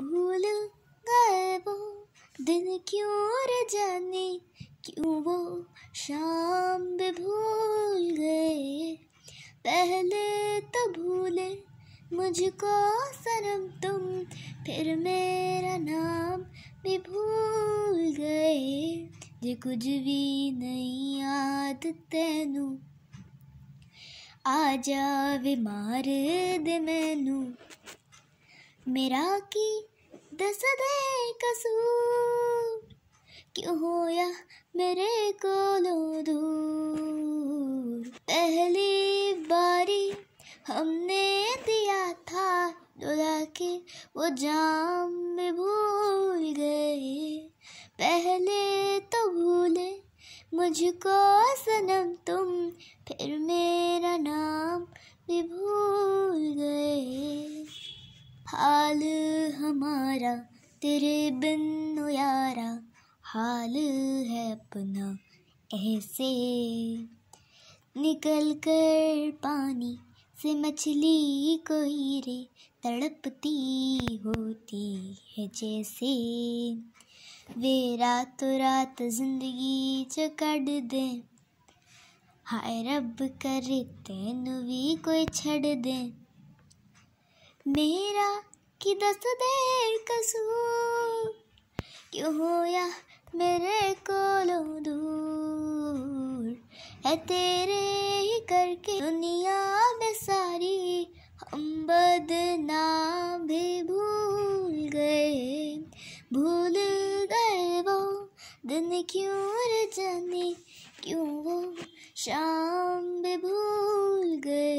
भूल गए वो दिन क्यों र जाने क्यों वो शाम भी भूल गए पहले तो भूले मुझको सनम तुम फिर मेरा नाम भी भूल गए जे कुछ भी नहीं याद तेनू आ जा बीमार दे मैनू मेरा की दस दे कसूर क्यों हो या मेरे को दूर पहली बारी हमने दिया था दुला के वो जाम में भूल गए पहले तो भूले मुझको सनम तुम फिर मेरा हाल हमारा तेरे बिन यारा हाल है अपना ऐसे निकल कर पानी से मछली कोई रे तड़पती होती है जैसे वे रात रात जिंदगी च कट दे हाय रब करे तेन भी कोई छड़ दे मेरा कि दस देर कसूर क्यों हो या मेरे को दूर है तेरे ही करके दुनिया में सारी हम बदनाम भी भूल गए भूल गए वो दिन क्यों जाने क्यों वो शाम भी भूल गए